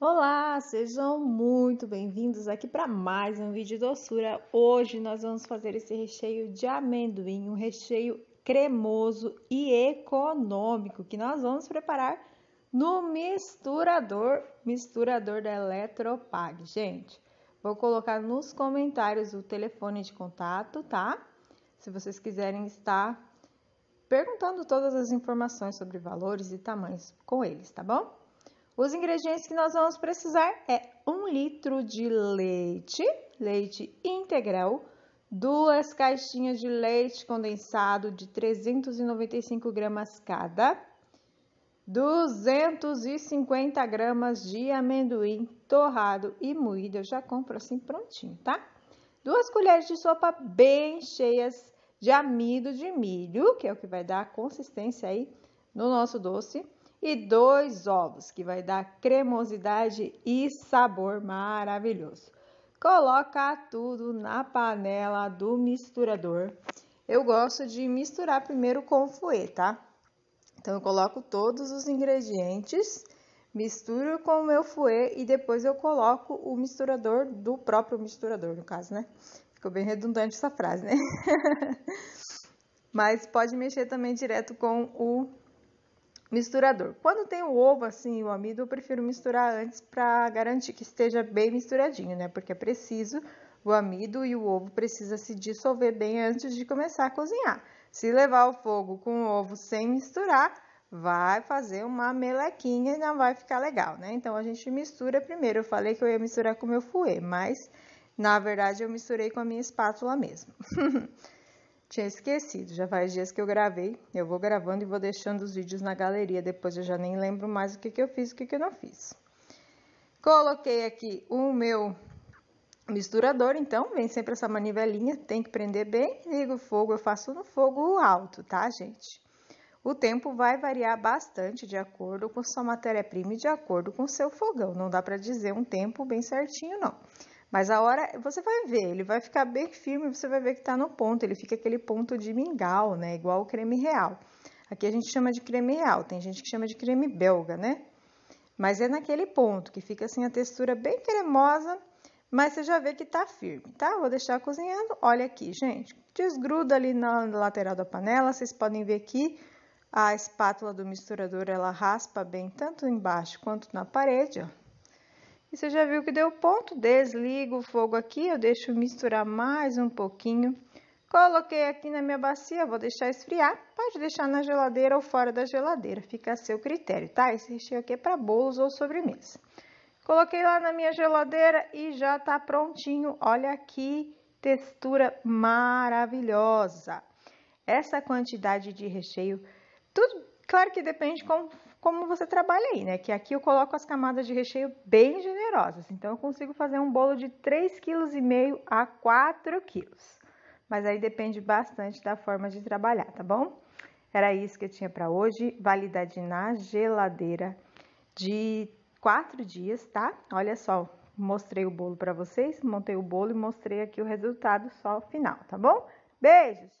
Olá, sejam muito bem-vindos aqui para mais um vídeo de doçura. Hoje nós vamos fazer esse recheio de amendoim, um recheio cremoso e econômico que nós vamos preparar no misturador, misturador da Eletropag. Gente, vou colocar nos comentários o telefone de contato, tá? Se vocês quiserem estar perguntando todas as informações sobre valores e tamanhos com eles, tá bom? Os ingredientes que nós vamos precisar é 1 litro de leite, leite integral, duas caixinhas de leite condensado de 395 gramas cada, 250 gramas de amendoim torrado e moído. Eu já compro assim prontinho, tá? Duas colheres de sopa bem cheias de amido de milho, que é o que vai dar a consistência aí no nosso doce e dois ovos, que vai dar cremosidade e sabor maravilhoso. Coloca tudo na panela do misturador. Eu gosto de misturar primeiro com o fouet, tá? Então eu coloco todos os ingredientes, misturo com o meu fouet e depois eu coloco o misturador do próprio misturador, no caso, né? Ficou bem redundante essa frase, né? Mas pode mexer também direto com o misturador. Quando tem o ovo assim o amido, eu prefiro misturar antes para garantir que esteja bem misturadinho, né? Porque é preciso o amido e o ovo precisa se dissolver bem antes de começar a cozinhar. Se levar ao fogo com o ovo sem misturar, vai fazer uma melequinha e não vai ficar legal, né? Então a gente mistura primeiro. Eu falei que eu ia misturar com o meu fouet, mas na verdade eu misturei com a minha espátula mesmo. Tinha esquecido, já faz dias que eu gravei. Eu vou gravando e vou deixando os vídeos na galeria. Depois eu já nem lembro mais o que, que eu fiz e o que, que eu não fiz. Coloquei aqui o meu misturador, então, vem sempre essa manivelinha, tem que prender bem. Ligo o fogo, eu faço no fogo alto, tá, gente? O tempo vai variar bastante de acordo com sua matéria-prima e de acordo com seu fogão. Não dá para dizer um tempo bem certinho, não. Mas a hora você vai ver, ele vai ficar bem firme, você vai ver que está no ponto, ele fica aquele ponto de mingau, né? Igual o creme real. Aqui a gente chama de creme real, tem gente que chama de creme belga, né? Mas é naquele ponto que fica assim a textura bem cremosa, mas você já vê que tá firme, tá? Vou deixar cozinhando. Olha aqui, gente, desgruda ali na lateral da panela, vocês podem ver aqui a espátula do misturador, ela raspa bem tanto embaixo quanto na parede, ó. E você já viu que deu ponto, desligo o fogo aqui, eu deixo misturar mais um pouquinho. Coloquei aqui na minha bacia, vou deixar esfriar. Pode deixar na geladeira ou fora da geladeira, fica a seu critério, tá? Esse recheio aqui é para bolos ou sobremesa. Coloquei lá na minha geladeira e já tá prontinho. Olha que textura maravilhosa. Essa quantidade de recheio, tudo claro que depende como, como você trabalha aí, né? Que aqui eu coloco as camadas de recheio bem generosas. Então, eu consigo fazer um bolo de 3,5 kg a 4 kg. Mas aí depende bastante da forma de trabalhar, tá bom? Era isso que eu tinha para hoje. Validade na geladeira de 4 dias, tá? Olha só, mostrei o bolo para vocês, montei o bolo e mostrei aqui o resultado só final, tá bom? Beijos!